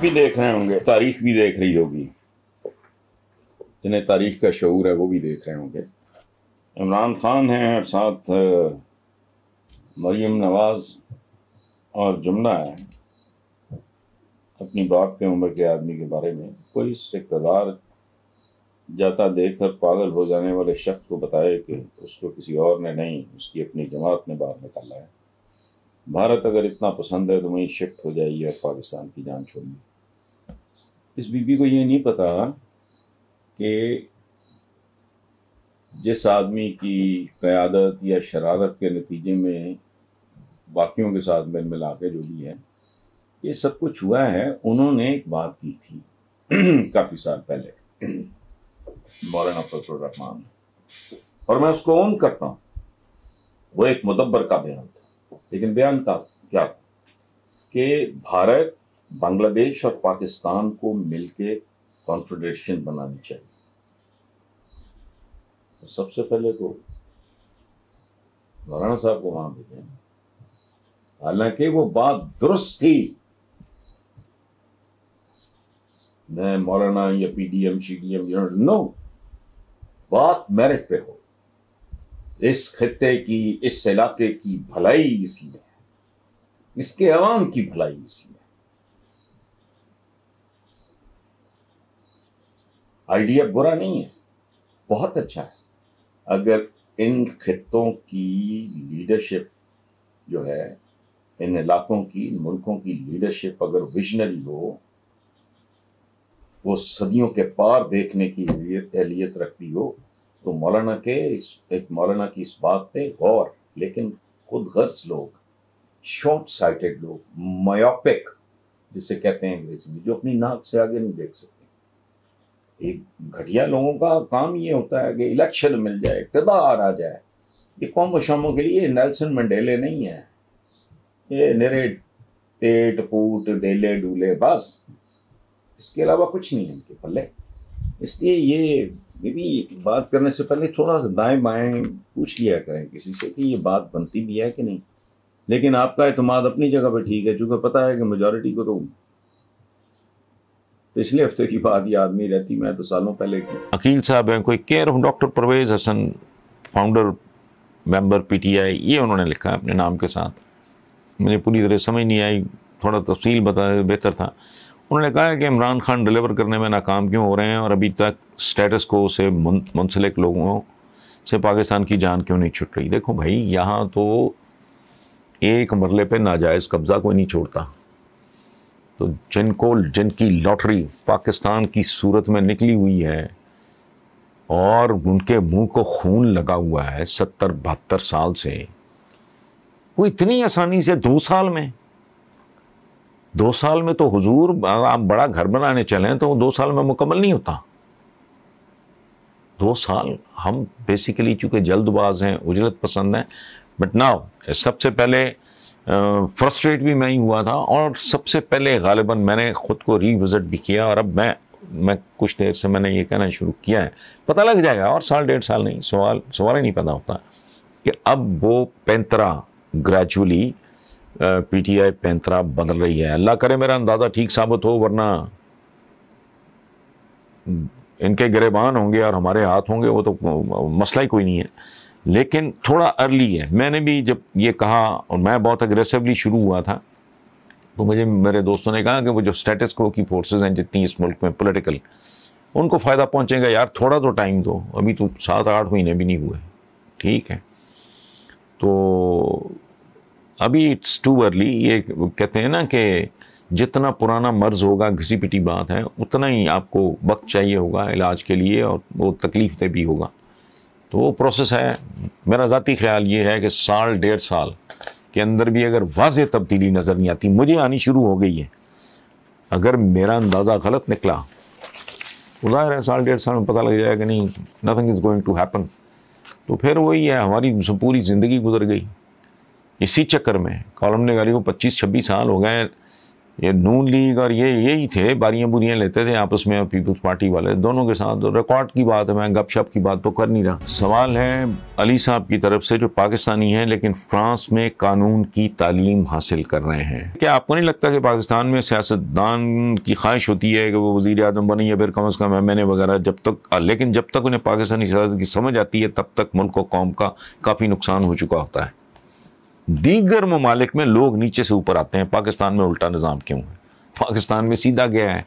भी देख रहे होंगे तारीख भी देख रही होगी जिन्हें तारीख का शूर है वो भी देख रहे होंगे इमरान खान हैं और साथ मरीम नवाज़ और जुमना है अपनी बाप के उम्र के आदमी के बारे में कोई इस इकतदार जाता देख कर पागल हो जाने वाले शख्स को बताए कि उसको किसी और ने नहीं उसकी अपनी जमात ने बाहर निकाला है भारत अगर इतना पसंद है तो वहीं शिफ्ट हो जाइए और पाकिस्तान की जान छोड़िए इस बीबी को ये नहीं पता कि जिस आदमी की क़्यादत या शरारत के नतीजे में बाकियों के साथ मेल मिला के जो भी है ये सब कुछ हुआ है उन्होंने एक बात की थी काफ़ी साल पहले मौलाना रहमान और मैं उसको ओन करता हूँ वो एक मुदब्बर का बयान था लेकिन बयान का क्या कि भारत बांग्लादेश और पाकिस्तान को मिलके कॉन्फेडरेशन बनानी चाहिए तो सबसे पहले तो मौलाना साहब को वहां भेजें हालांकि वो बात दुरुस्त थी मैं मौलाना या पीडीएम शीडीएम यू नो बात मेरिट पे हो इस खत्े की इस इलाके की भलाई इसी में इसके आवाम की भलाई इसी में आइडिया बुरा नहीं है बहुत अच्छा है अगर इन खत्ों की लीडरशिप जो है इन इलाकों की मुल्कों की लीडरशिप अगर विजनरी हो वो सदियों के पार देखने की अहलियत रखती हो तो मौलाना के इस एक मौलाना की इस बात पे गौर लेकिन खुद गर्ज लोग शॉर्ट साइटेड लोग मायोपिक जिसे कहते हैं अंग्रेजी में जो अपनी नाक से आगे नहीं देख सकते एक घटिया लोगों का काम ये होता है कि इलेक्शन मिल जाए इकतदार आ जाए ये कौम शामों के लिए नेल्सन मंडेले नहीं है ये निरे पेट पूट डेले डूले बस इसके अलावा कुछ नहीं है इनके पल्ले इसलिए ये भी बात करने से पहले थोड़ा सा दाएं बाएं पूछ लिया करें किसी से कि ये बात बनती भी है कि नहीं लेकिन आपका अतमाद अपनी जगह पर ठीक है चूँकि पता है कि मेजॉरिटी को तो पिछले हफ्ते की बात ये आदमी रहती मैं तो सालों पहले की अकील साहब हैं कोई care of doctor Parvez Hasan founder member PTI ये उन्होंने लिखा अपने नाम के साथ मुझे पूरी तरह समझ नहीं आई थोड़ा तफसील बता बेहतर था उन्होंने कहा कि इमरान खान डिलीवर करने में नाकाम क्यों हो रहे हैं और अभी तक स्टेटस को से मुंसलिक लोगों से पाकिस्तान की जान क्यों नहीं छुट रही देखो भाई यहाँ तो एक मरले पे नाजायज़ कब्ज़ा कोई नहीं छोड़ता तो जिनको जिनकी लॉटरी पाकिस्तान की सूरत में निकली हुई है और उनके मुंह को खून लगा हुआ है सत्तर बहत्तर साल से वो इतनी आसानी से दो साल में दो साल में तो हुजूर आप बड़ा घर बनाने चलें तो दो साल में मुकम्मल नहीं होता दो साल हम बेसिकली चूंकि जल्दबाज हैं उजरत पसंद हैं बट नाउ सबसे पहले फ्रस्ट्रेट भी मैं ही हुआ था और सबसे पहले गालिबा मैंने ख़ुद को रीविज़िट भी किया और अब मैं मैं कुछ देर से मैंने ये कहना शुरू किया है पता लग जाएगा और साल डेढ़ साल नहीं सवाल सवाल ही नहीं पता होता कि अब वो पैंतरा ग्रेजुअली पी टी आई पैंतरा बदल रही है अल्लाह करे मेरा अंदाज़ा ठीक साबित हो वरना इनके गिरबान होंगे और हमारे हाथ होंगे वो तो मसला ही कोई नहीं है लेकिन थोड़ा अर्ली है मैंने भी जब ये कहा और मैं बहुत अग्रेसिवली शुरू हुआ था तो मुझे मेरे दोस्तों ने कहा कि वो जो स्टेटस क्रो की फोर्सेज हैं जितनी इस मुल्क में पोलिटिकल उनको फ़ायदा पहुँचेगा यार थोड़ा तो टाइम दो अभी तो सात आठ महीने भी नहीं हुए ठीक है तो अभी इट्स टू अर्ली ये कहते हैं ना कि जितना पुराना मर्ज़ होगा घसी पिटी बात है उतना ही आपको वक्त चाहिए होगा इलाज के लिए और वो तकलीफ दे भी होगा तो वो प्रोसेस है मेरा ज़ाती ख्याल ये है कि साल डेढ़ साल के अंदर भी अगर वाज तब्दीली नज़र नहीं आती मुझे आनी शुरू हो गई है अगर मेरा अंदाज़ा गलत निकला तो ज़ाहिर है साल डेढ़ साल में पता लग जाएगा कि नहीं nothing is going to happen तो फिर वही है हमारी पूरी ज़िंदगी गुजर गई इसी चक्कर में कॉलम ने गाली को पच्चीस छब्बीस साल हो गए ये नून लीग और ये यही थे बारियाँ बुरियाँ लेते थे आपस में पीपल्स पार्टी वाले दोनों के साथ रिकॉर्ड की बात है मैं गपशप की बात तो कर नहीं रहा सवाल है अली साहब की तरफ से जो पाकिस्तानी हैं लेकिन फ्रांस में कानून की तालीम हासिल कर रहे हैं क्या आपको नहीं लगता कि पाकिस्तान में सियासतदान की ख्वाहिश होती है कि वो वजीर अजम बने या फिर कम अज़ कम एम एन ए वगैरह जब तक लेकिन जब तक उन्हें पाकिस्तानी सियासत की समझ आती है तब तक मुल्क व कौम का काफ़ी नुकसान हो चुका होता है दीगर ममालिक में लोग नीचे से ऊपर आते हैं पाकिस्तान में उल्टा निज़ाम क्यों है पाकिस्तान में सीधा गया है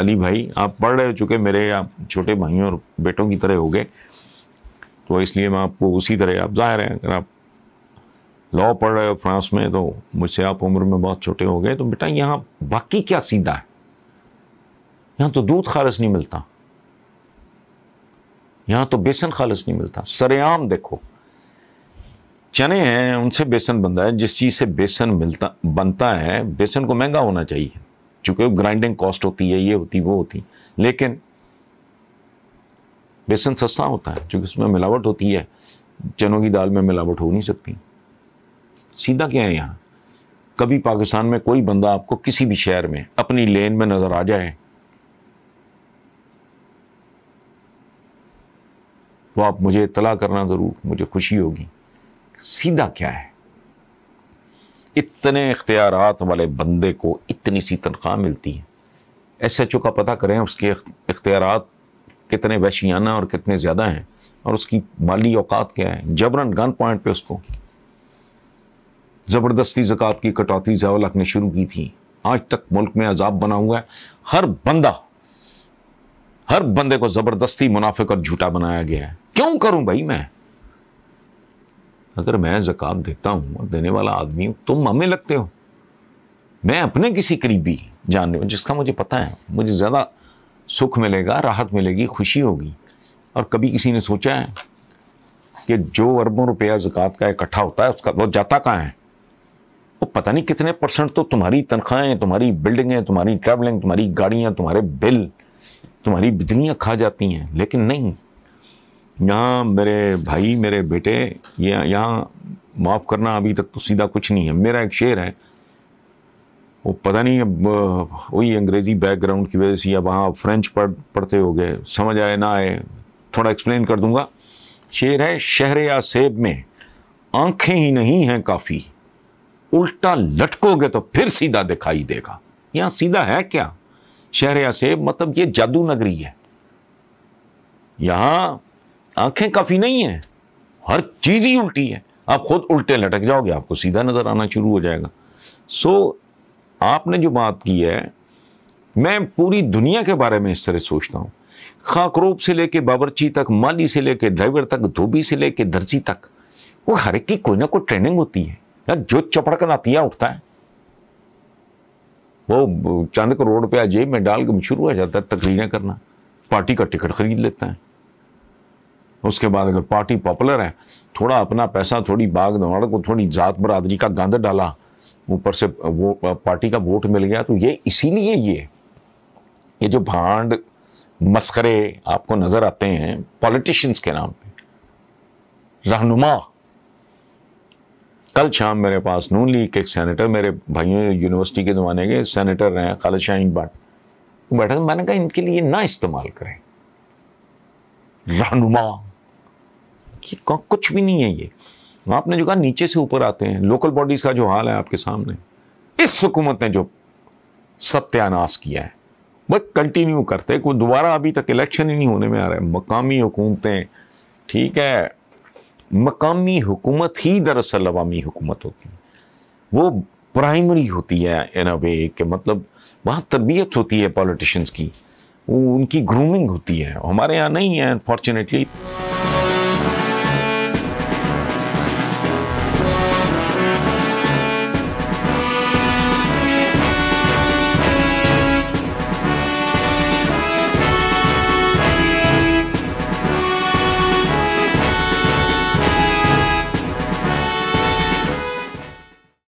अली भाई आप पढ़ रहे हो चूँकि मेरे आप छोटे भाइयों और बेटों की तरह हो गए तो इसलिए मैं आपको उसी तरह आप जाहिर है अगर आप लॉ पढ़ रहे हो फ्रांस में तो मुझसे आप उम्र में बहुत छोटे हो गए तो बेटा यहाँ बाकी क्या सीधा है यहाँ तो दूध खालस नहीं मिलता यहाँ तो बेसन खालस नहीं मिलता सरेआम देखो चने हैं उनसे बेसन बनता है जिस चीज़ से बेसन मिलता बनता है बेसन को महंगा होना चाहिए चूँकि ग्राइंडिंग कॉस्ट होती है ये होती वो होती लेकिन बेसन सस्ता होता है क्योंकि उसमें मिलावट होती है चनों की दाल में मिलावट हो नहीं सकती सीधा क्या है यहाँ कभी पाकिस्तान में कोई बंदा आपको किसी भी शहर में अपनी लेन में नज़र आ जाए तो आप मुझे इतला करना ज़रूर मुझे खुशी होगी सीधा क्या है इतने इख्तियार वाले बंदे को इतनी सी तनख्वाह मिलती है एस एच ओ का पता करें उसके इख्तियार कितने वैशियाना और कितने ज़्यादा हैं और उसकी माली औकात क्या है जबरन गन पॉइंट पे उसको ज़बरदस्ती जक़ात की कटौती जयाल ने शुरू की थी आज तक मुल्क में अजाब बना हुआ है हर बंदा हर बंदे को ज़बरदस्ती मुनाफिक और झूठा बनाया गया है क्यों करूं भाई मैं अगर मैं ज़क़़त देता हूँ और देने वाला आदमी हूँ तुम मामले लगते हो मैं अपने किसी करीबी जानने जिसका मुझे पता है मुझे ज़्यादा सुख मिलेगा राहत मिलेगी खुशी होगी और कभी किसी ने सोचा है कि जो अरबों रुपया ज़क़़त का इकट्ठा होता है उसका वो जाता कहाँ है वो पता नहीं कितने परसेंट तो तुम्हारी तनख्वाहें तुम्हारी बिल्डिंगें तुम्हारी ट्रैवलिंग तुम्हारी गाड़ियाँ तुम्हारे बिल तुम्हारी बिजलियाँ खा जाती हैं लेकिन नहीं यहाँ मेरे भाई मेरे बेटे ये यह, यहाँ माफ़ करना अभी तक तो सीधा कुछ नहीं है मेरा एक शेर है वो पता नहीं अब वही अंग्रेज़ी बैकग्राउंड की वजह से या वहाँ फ्रेंच पढ़ पढ़ते हो गए समझ आए ना आए थोड़ा एक्सप्लेन कर दूंगा शेर है शहर या सेब में आंखें ही नहीं हैं काफ़ी उल्टा लटकोगे तो फिर सीधा दिखाई देगा यहाँ सीधा है क्या शहर या सेब मतलब ये जादू नगरी है यहाँ आंखें काफ़ी नहीं है हर चीज़ ही उल्टी है आप खुद उल्टे लटक जाओगे आपको सीधा नज़र आना शुरू हो जाएगा सो so, आपने जो बात की है मैं पूरी दुनिया के बारे में इस तरह सोचता हूँ खाकरोप से लेके बाबरची तक माली से लेके ड्राइवर तक धोबी से लेके दर्जी तक वो हर एक की कोई ना कोई ट्रेनिंग होती है यार जो आती है उठता है वो चांद को रोड पे अजेब में डाल के शुरू हो जाता है तकरीरें करना पार्टी का टिकट खरीद लेता है उसके बाद अगर पार्टी पॉपुलर है थोड़ा अपना पैसा थोड़ी बाग दवाड़ को थोड़ी जात बरदरी का गंद डाला ऊपर से वो पार्टी का वोट मिल गया तो ये इसीलिए ये ये जो भांड मस्करे आपको नज़र आते हैं पॉलिटिशियंस के नाम पे रहनुमा कल शाम मेरे पास नून लीग के एक सेनेटर मेरे भाइयों यूनिवर्सिटी के ज़माने के सेनेटर रहे खालिद शाहीन भट्ट बैठा मैंने कहा इनके लिए ना इस्तेमाल करें रहनुमा कि कुछ भी नहीं है ये आपने जो कहा नीचे से ऊपर आते हैं लोकल बॉडीज़ का जो हाल है आपके सामने इस हुकूमत ने जो सत्यानाश किया है बस कंटिन्यू करते कोई दोबारा अभी तक इलेक्शन ही नहीं होने में आ रहा है मकामी हुकूमतें ठीक है मकामी हुकूमत ही दरअसल अवामी हुकूमत होती है वो प्राइमरी होती है इन अ वे के मतलब वहाँ तरबियत होती है पॉलिटिशन्स की वो उनकी ग्रूमिंग होती है हमारे यहाँ नहीं है अनफॉर्चुनेटली